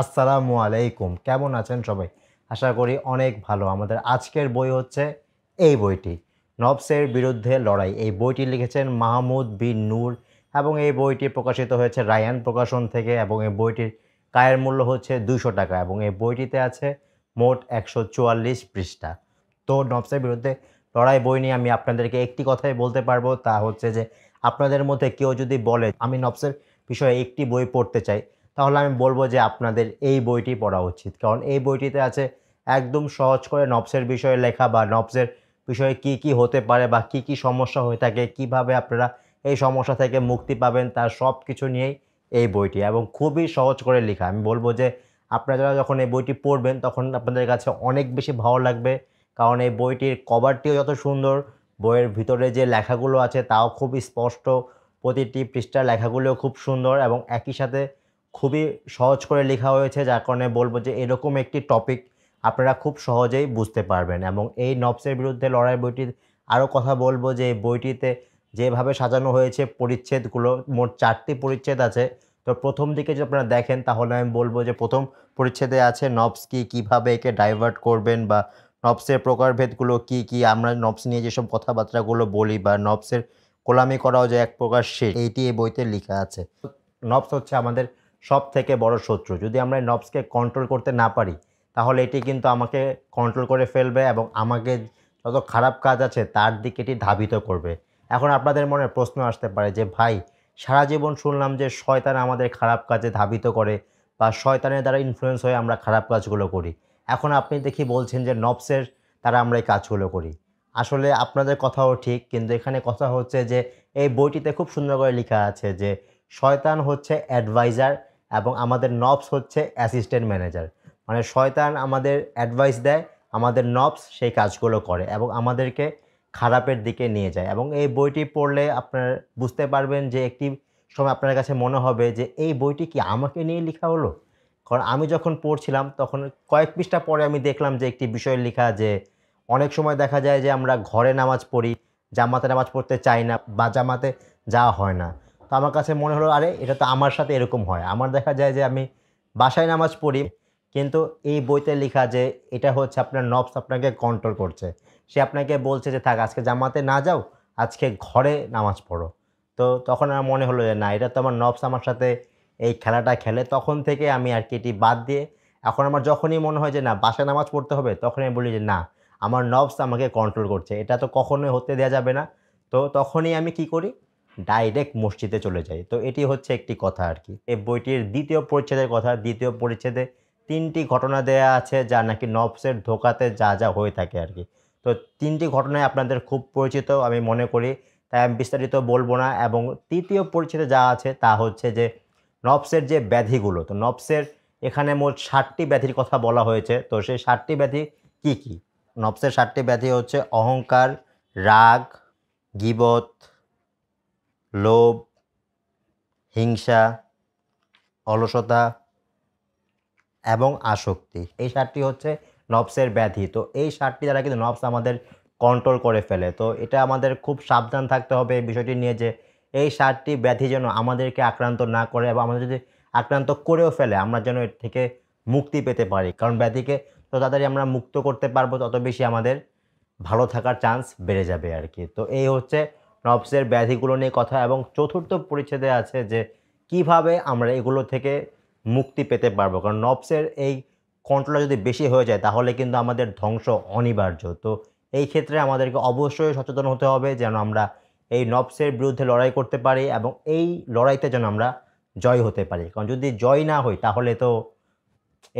আসসালামু আলাইকুম কেমন আছেন সবাই আশা করি অনেক ভালো আমাদের আজকের বই হচ্ছে এই বইটি নবসের বিরুদ্ধে লড়াই এই বইটি লিখেছেন মাহমুদ বিন নূর এবং এই বইটি প্রকাশিত হয়েছে রায়ান প্রকাশন থেকে এবং এই বইটির কায়ের মূল্য হচ্ছে দুশো টাকা এবং এই বইটিতে আছে মোট একশো চুয়াল্লিশ পৃষ্ঠা তো নবসের বিরুদ্ধে লড়াই বই নিয়ে আমি আপনাদেরকে একটি কথাই বলতে পারবো তা হচ্ছে যে আপনাদের মধ্যে কেউ যদি বলে আমি নবসের বিষয়ে একটি বই পড়তে চাই তাহলে আমি বলবো যে আপনাদের এই বইটি পড়া উচিত কারণ এই বইটিতে আছে একদম সহজ করে নবসের বিষয়ে লেখা বা নবসের বিষয়ে কি কি হতে পারে বা কি কি সমস্যা হয়ে থাকে কিভাবে আপনারা এই সমস্যা থেকে মুক্তি পাবেন তার সব কিছু নিয়েই এই বইটি এবং খুবই সহজ করে লেখা আমি বলবো যে আপনারা যখন এই বইটি পড়বেন তখন আপনাদের কাছে অনেক বেশি ভালো লাগবে কারণ এই বইটির কভারটিও যত সুন্দর বইয়ের ভিতরে যে লেখাগুলো আছে তাও খুব স্পষ্ট প্রতিটি পৃষ্ঠার লেখাগুলোও খুব সুন্দর এবং একই সাথে খুবই সহজ করে লেখা হয়েছে যার কারণে বলবো যে এরকম একটি টপিক আপনারা খুব সহজেই বুঝতে পারবেন এবং এই নবসের বিরুদ্ধে লড়াই বইটির আরও কথা বলবো যে বইটিতে যেভাবে সাজানো হয়েছে পরিচ্ছেদগুলো মোট চারটি পরিচ্ছেদ আছে তো প্রথম দিকে যদি আপনারা দেখেন তাহলে আমি বলবো যে প্রথম পরিচ্ছেদে আছে নবস কি কীভাবে একে ডাইভার্ট করবেন বা নবসের প্রকারভেদগুলো কি কি আমরা নবস নিয়ে যেসব কথাবার্তাগুলো বলি বা নবসের কোলামি করাও যে এক প্রকার শেষ এইটি এই বইতে লেখা আছে নবস হচ্ছে আমাদের সব থেকে বড় শত্রু যদি আমরা নবসকে কন্ট্রোল করতে না পারি তাহলে এটি কিন্তু আমাকে কন্ট্রোল করে ফেলবে এবং আমাকে যত খারাপ কাজ আছে তার দিকে এটি ধাবিত করবে এখন আপনাদের মনে প্রশ্ন আসতে পারে যে ভাই সারা জীবন শুনলাম যে শয়তান আমাদের খারাপ কাজে ধাবিত করে বা শয়তানের দ্বারা ইনফ্লুয়েন্স হয়ে আমরা খারাপ কাজগুলো করি এখন আপনি দেখি বলছেন যে নবসের তারা আমরা এই কাজগুলো করি আসলে আপনাদের কথাও ঠিক কিন্তু এখানে কথা হচ্ছে যে এই বইটিতে খুব সুন্দর করে লেখা আছে যে শয়তান হচ্ছে অ্যাডভাইজার এবং আমাদের নবস হচ্ছে অ্যাসিস্ট্যান্ট ম্যানেজার মানে শয়তান আমাদের অ্যাডভাইস দেয় আমাদের নবস সেই কাজগুলো করে এবং আমাদেরকে খারাপের দিকে নিয়ে যায় এবং এই বইটি পড়লে আপনার বুঝতে পারবেন যে একটি সময় আপনার কাছে মনে হবে যে এই বইটি কি আমাকে নিয়ে লেখা হলো কারণ আমি যখন পড়ছিলাম তখন কয়েক পৃষ্ঠা পরে আমি দেখলাম যে একটি বিষয় লেখা যে অনেক সময় দেখা যায় যে আমরা ঘরে নামাজ পড়ি জামাতে নামাজ পড়তে চাই না বা জামাতে যাওয়া হয় না তো আমার কাছে মনে হলো আরে এটা তো আমার সাথে এরকম হয় আমার দেখা যায় যে আমি বাসায় নামাজ পড়ি কিন্তু এই বইতে লেখা যে এটা হচ্ছে আপনার নবস আপনাকে কন্ট্রোল করছে সে আপনাকে বলছে যে থাক আজকে জামাতে না যাও আজকে ঘরে নামাজ পড়ো তো তখন আমার মনে হলো যে না এটা তো আমার নবস আমার সাথে এই খেলাটা খেলে তখন থেকে আমি আর কি এটি বাদ দিয়ে এখন আমার যখনই মনে হয় যে না বাসায় নামাজ পড়তে হবে তখন আমি বলি যে না আমার নবস আমাকে কন্ট্রোল করছে এটা তো কখনোই হতে দেওয়া যাবে না তো তখনই আমি কি করি ডাইরেক্ট মসজিদে চলে যায় তো এটি হচ্ছে একটি কথা আর কি এই বইটির দ্বিতীয় পরিচ্ছেদের কথা দ্বিতীয় পরিচ্ছেদে তিনটি ঘটনা দেয়া আছে যা নাকি নবসের ধোকাতে যা যা হয়ে থাকে আর কি তো তিনটি ঘটনায় আপনাদের খুব পরিচিত আমি মনে করি তাই আমি বিস্তারিত বলবো না এবং তৃতীয় পরিচ্ছেদে যা আছে তা হচ্ছে যে নবসের যে ব্যাধিগুলো তো নবসের এখানে মোট ষাটটি ব্যাধির কথা বলা হয়েছে তো সেই ষাটটি ব্যাধি কি কি নবসের ষাটটি ব্যাধি হচ্ছে অহংকার রাগ গিবত লোভ হিংসা অলসতা এবং আসক্তি এই সারটি হচ্ছে নবসের ব্যাধি তো এই সারটি দ্বারা কিন্তু নবস আমাদের কন্ট্রোল করে ফেলে তো এটা আমাদের খুব সাবধান থাকতে হবে এই বিষয়টি নিয়ে যে এই সারটি ব্যাধি যেন আমাদেরকে আক্রান্ত না করে এবং আমাদের যদি আক্রান্ত করেও ফেলে আমরা যেন এর থেকে মুক্তি পেতে পারি কারণ ব্যাধিকে তো তাড়াতাড়ি আমরা মুক্ত করতে পারবো তত বেশি আমাদের ভালো থাকার চান্স বেড়ে যাবে আর কি তো এই হচ্ছে নবসের ব্যাধিগুলো নিয়ে কথা এবং চতুর্থ পরিচ্ছেদে আছে যে কিভাবে আমরা এগুলো থেকে মুক্তি পেতে পারবো কারণ নবসের এই কন্ট্রোল যদি বেশি হয়ে যায় তাহলে কিন্তু আমাদের ধ্বংস অনিবার্য তো এই ক্ষেত্রে আমাদেরকে অবশ্যই সচেতন হতে হবে যেন আমরা এই নবসের বিরুদ্ধে লড়াই করতে পারি এবং এই লড়াইতে যেন আমরা জয় হতে পারি কারণ যদি জয় না হই তাহলে তো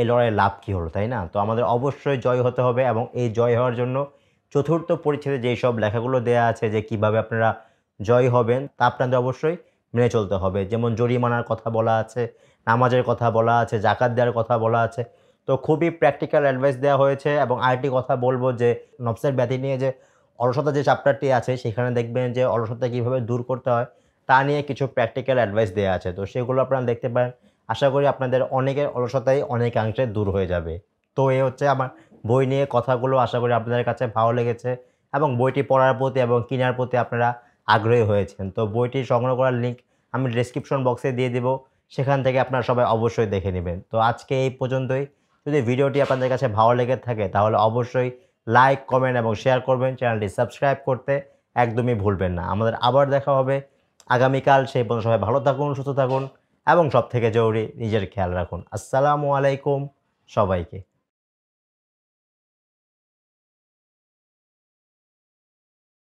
এই লড়াইয়ের লাভ কী হলো তাই না তো আমাদের অবশ্যই জয় হতে হবে এবং এই জয় হওয়ার জন্য চতুর্থ পরিচ্ছেদে যেই সব লেখাগুলো দেয়া আছে যে কিভাবে আপনারা জয় হবেন তা আপনাদের অবশ্যই মেনে চলতে হবে যেমন জরিমানার কথা বলা আছে নামাজের কথা বলা আছে জাকাত দেওয়ার কথা বলা আছে তো খুবই প্র্যাকটিক্যাল অ্যাডভাইস দেওয়া হয়েছে এবং আরেকটি কথা বলবো যে নবসের ব্যাধি নিয়ে যে অলসতা যে চ্যাপ্টারটি আছে সেখানে দেখবেন যে অলসতা কীভাবে দূর করতে হয় তা নিয়ে কিছু প্র্যাকটিক্যাল অ্যাডভাইস দেওয়া আছে তো সেগুলো আপনারা দেখতে পারেন আশা করি আপনাদের অনেকের অলসতাই অনেকাংশে দূর হয়ে যাবে তো এ হচ্ছে আমার বই নিয়ে কথাগুলো আশা করি আপনাদের কাছে ভালো লেগেছে এবং বইটি পড়ার প্রতি এবং কেনার প্রতি আপনারা আগ্রহী হয়েছেন তো বইটি সংগ্রহ করার লিঙ্ক আমি ডিসক্রিপশন বক্সে দিয়ে দেব সেখান থেকে আপনারা সবাই অবশ্যই দেখে নেবেন তো আজকে এই পর্যন্তই যদি ভিডিওটি আপনাদের কাছে ভালো লেগে থাকে তাহলে অবশ্যই লাইক কমেন্ট এবং শেয়ার করবেন চ্যানেলটি সাবস্ক্রাইব করতে একদমই ভুলবেন না আমাদের আবার দেখা হবে আগামীকাল সেই পর্যন্ত সবাই ভালো থাকুন সুস্থ থাকুন এবং সব থেকে জরুরি নিজের খেয়াল রাখুন আসসালামু আলাইকুম সবাইকে